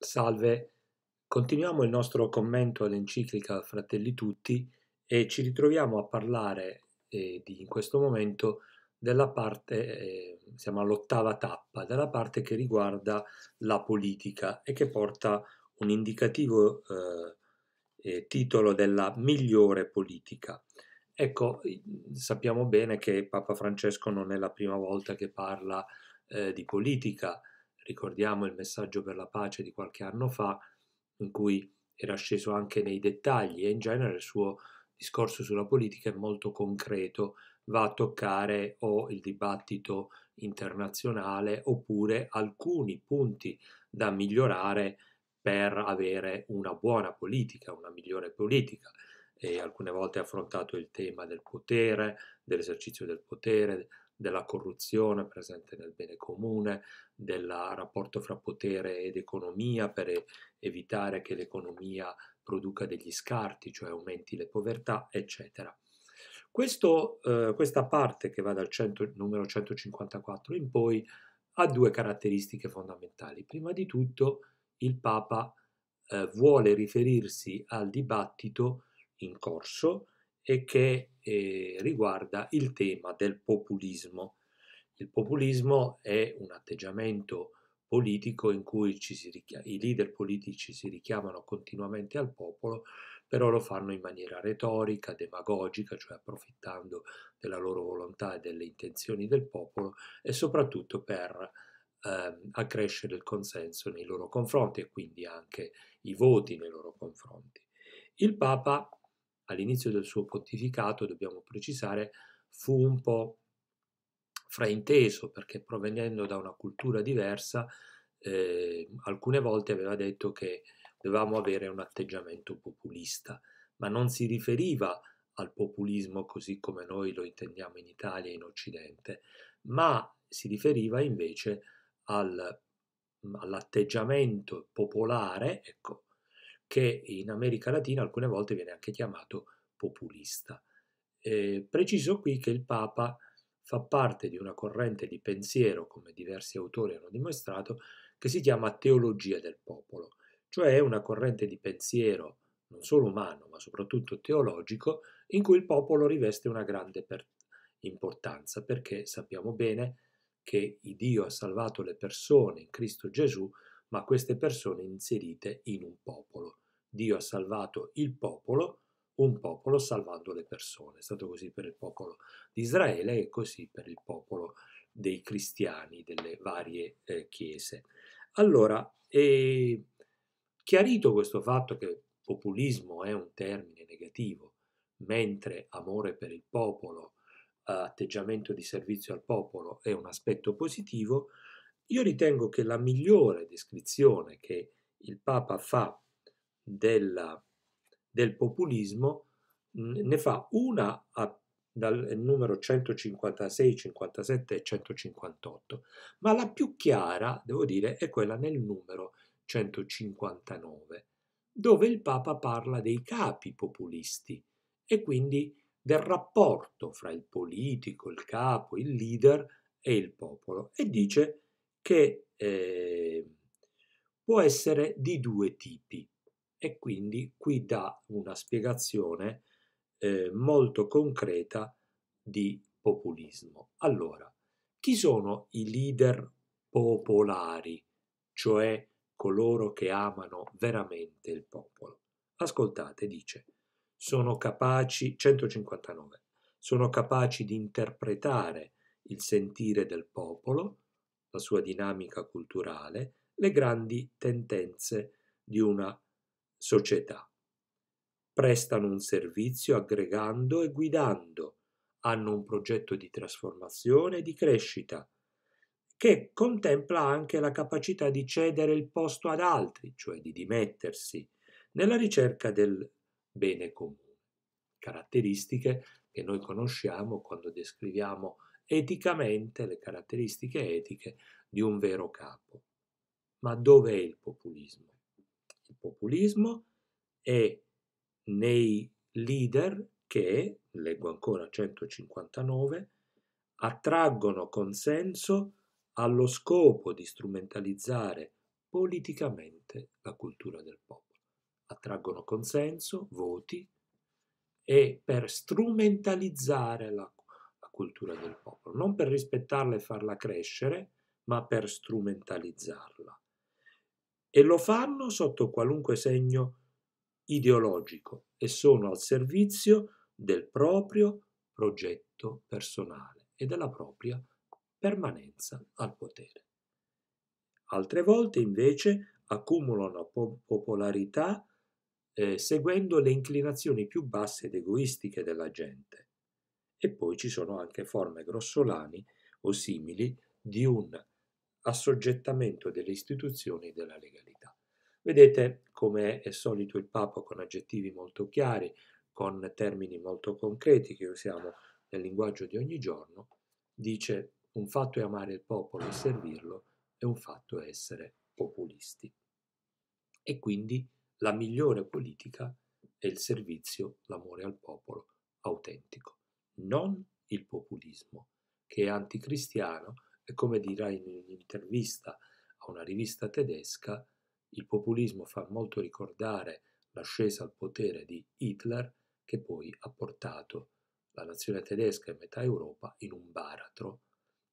Salve, continuiamo il nostro commento all'enciclica Fratelli Tutti e ci ritroviamo a parlare eh, di, in questo momento della parte, eh, siamo all'ottava tappa, della parte che riguarda la politica e che porta un indicativo eh, titolo della migliore politica. Ecco, sappiamo bene che Papa Francesco non è la prima volta che parla eh, di politica, ricordiamo il messaggio per la pace di qualche anno fa, in cui era sceso anche nei dettagli e in genere il suo discorso sulla politica è molto concreto, va a toccare o il dibattito internazionale oppure alcuni punti da migliorare per avere una buona politica, una migliore politica. E alcune volte ha affrontato il tema del potere, dell'esercizio del potere, della corruzione presente nel bene comune, del rapporto fra potere ed economia per evitare che l'economia produca degli scarti, cioè aumenti le povertà, eccetera. Questo, eh, questa parte che va dal 100, numero 154 in poi ha due caratteristiche fondamentali. Prima di tutto il Papa eh, vuole riferirsi al dibattito in corso e che eh, riguarda il tema del populismo. Il populismo è un atteggiamento politico in cui i leader politici si richiamano continuamente al popolo, però lo fanno in maniera retorica, demagogica, cioè approfittando della loro volontà e delle intenzioni del popolo e soprattutto per eh, accrescere il consenso nei loro confronti e quindi anche i voti nei loro confronti. Il Papa all'inizio del suo pontificato, dobbiamo precisare, fu un po' frainteso perché provenendo da una cultura diversa, eh, alcune volte aveva detto che dovevamo avere un atteggiamento populista, ma non si riferiva al populismo così come noi lo intendiamo in Italia e in Occidente, ma si riferiva invece al, all'atteggiamento popolare, ecco, che in America Latina alcune volte viene anche chiamato populista. Eh, preciso qui che il Papa fa parte di una corrente di pensiero, come diversi autori hanno dimostrato, che si chiama teologia del popolo, cioè una corrente di pensiero non solo umano, ma soprattutto teologico, in cui il popolo riveste una grande per importanza, perché sappiamo bene che Dio ha salvato le persone in Cristo Gesù ma queste persone inserite in un popolo. Dio ha salvato il popolo, un popolo salvando le persone. È stato così per il popolo di Israele e così per il popolo dei cristiani delle varie eh, chiese. Allora, eh, chiarito questo fatto che populismo è un termine negativo, mentre amore per il popolo, atteggiamento di servizio al popolo è un aspetto positivo, io ritengo che la migliore descrizione che il Papa fa della, del populismo ne fa una a, dal numero 156, 57 e 158, ma la più chiara, devo dire, è quella nel numero 159, dove il Papa parla dei capi populisti e quindi del rapporto fra il politico, il capo, il leader e il popolo e dice che eh, può essere di due tipi e quindi qui dà una spiegazione eh, molto concreta di populismo. Allora, chi sono i leader popolari, cioè coloro che amano veramente il popolo? Ascoltate, dice, sono capaci, 159, sono capaci di interpretare il sentire del popolo, la sua dinamica culturale, le grandi tendenze di una società. Prestano un servizio aggregando e guidando, hanno un progetto di trasformazione e di crescita, che contempla anche la capacità di cedere il posto ad altri, cioè di dimettersi, nella ricerca del bene comune. Caratteristiche che noi conosciamo quando descriviamo eticamente le caratteristiche etiche di un vero capo. Ma dov'è il populismo? Il populismo è nei leader che, leggo ancora 159, attraggono consenso allo scopo di strumentalizzare politicamente la cultura del popolo. Attraggono consenso, voti, e per strumentalizzare la cultura del popolo, non per rispettarla e farla crescere, ma per strumentalizzarla. E lo fanno sotto qualunque segno ideologico e sono al servizio del proprio progetto personale e della propria permanenza al potere. Altre volte invece accumulano po- popolarità eh, seguendo le inclinazioni più basse ed egoistiche della gente, e poi ci sono anche forme grossolani o simili di un assoggettamento delle istituzioni e della legalità. Vedete come è solito il Papa con aggettivi molto chiari, con termini molto concreti che usiamo nel linguaggio di ogni giorno, dice un fatto è amare il popolo e servirlo e un fatto è essere populisti. E quindi la migliore politica è il servizio, l'amore al popolo autentico non il populismo, che è anticristiano e come dirà in un'intervista a una rivista tedesca, il populismo fa molto ricordare l'ascesa al potere di Hitler che poi ha portato la nazione tedesca e metà Europa in un baratro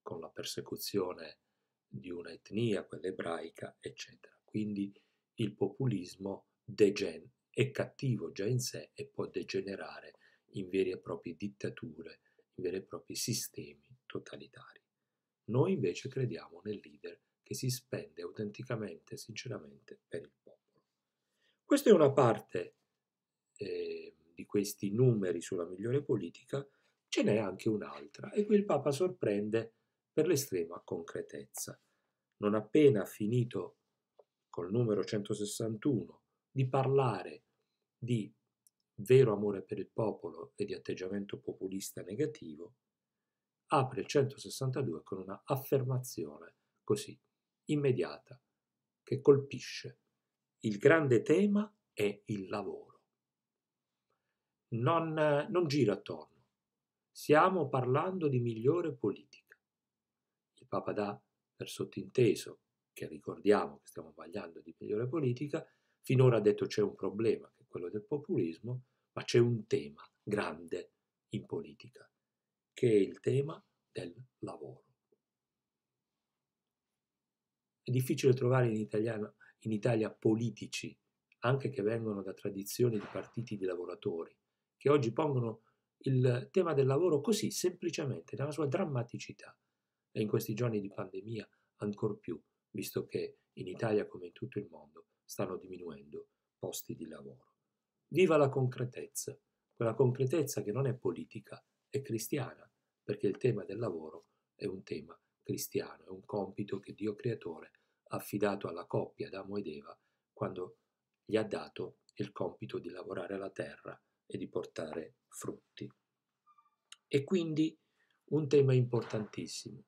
con la persecuzione di una etnia, quella ebraica, eccetera. Quindi il populismo degen- è cattivo già in sé e può degenerare in vere e proprie dittature, in veri e propri sistemi totalitari. Noi invece crediamo nel leader che si spende autenticamente, sinceramente, per il popolo. Questa è una parte eh, di questi numeri sulla migliore politica, ce n'è anche un'altra, e qui il Papa sorprende per l'estrema concretezza. Non appena finito col numero 161 di parlare di vero amore per il popolo e di atteggiamento populista negativo, apre il 162 con una affermazione così immediata che colpisce. Il grande tema è il lavoro. Non, non gira attorno. Stiamo parlando di migliore politica. Il Papa dà per sottinteso che ricordiamo che stiamo parlando di migliore politica, finora ha detto c'è un problema, quello del populismo, ma c'è un tema grande in politica, che è il tema del lavoro. È difficile trovare in, italiano, in Italia politici, anche che vengono da tradizioni di partiti di lavoratori, che oggi pongono il tema del lavoro così, semplicemente, nella sua drammaticità, e in questi giorni di pandemia ancor più, visto che in Italia come in tutto il mondo stanno diminuendo posti di lavoro. Viva la concretezza, quella concretezza che non è politica, è cristiana, perché il tema del lavoro è un tema cristiano, è un compito che Dio creatore ha affidato alla coppia Adamo ed Eva quando gli ha dato il compito di lavorare la terra e di portare frutti. E quindi un tema importantissimo,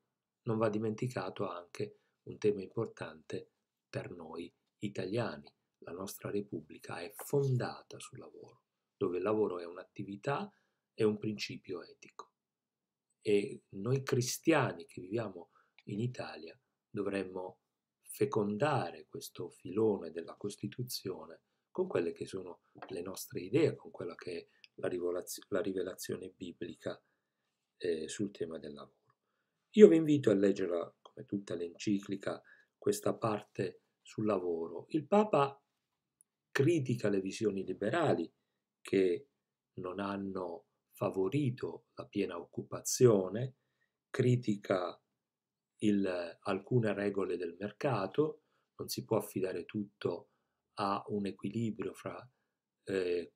non va dimenticato anche un tema importante per noi italiani, la nostra Repubblica è fondata sul lavoro, dove il lavoro è un'attività e un principio etico. E noi cristiani che viviamo in Italia dovremmo fecondare questo filone della Costituzione con quelle che sono le nostre idee, con quella che è la, rivolaz- la rivelazione biblica eh, sul tema del lavoro. Io vi invito a leggere, come tutta l'enciclica, questa parte sul lavoro. Il Papa critica le visioni liberali che non hanno favorito la piena occupazione, critica il, alcune regole del mercato, non si può affidare tutto a un equilibrio fra, eh,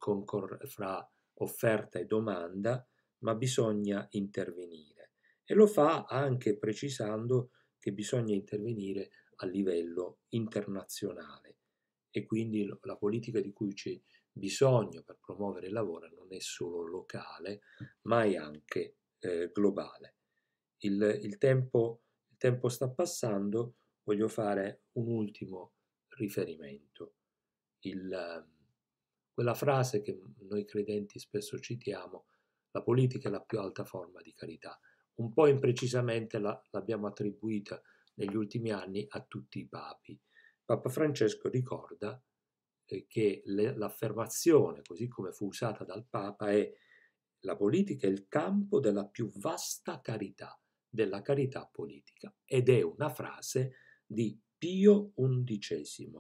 fra offerta e domanda, ma bisogna intervenire. E lo fa anche precisando che bisogna intervenire a livello internazionale e quindi la politica di cui c'è bisogno per promuovere il lavoro non è solo locale, ma è anche eh, globale. Il, il, tempo, il tempo sta passando, voglio fare un ultimo riferimento. Il, quella frase che noi credenti spesso citiamo, la politica è la più alta forma di carità, un po' imprecisamente la, l'abbiamo attribuita negli ultimi anni a tutti i papi Papa Francesco ricorda eh, che l'affermazione, così come fu usata dal Papa, è la politica è il campo della più vasta carità, della carità politica, ed è una frase di Pio XI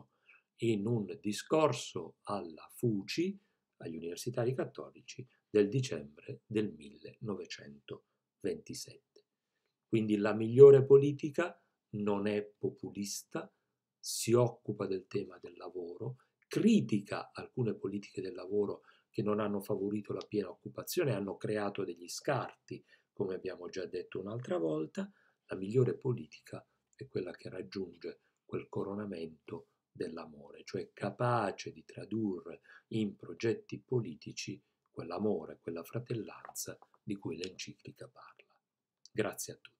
in un discorso alla Fuci, agli universitari cattolici, del dicembre del 1927. Quindi la migliore politica non è populista, si occupa del tema del lavoro, critica alcune politiche del lavoro che non hanno favorito la piena occupazione, hanno creato degli scarti, come abbiamo già detto un'altra volta, la migliore politica è quella che raggiunge quel coronamento dell'amore, cioè capace di tradurre in progetti politici quell'amore, quella fratellanza di cui l'enciclica parla. Grazie a tutti.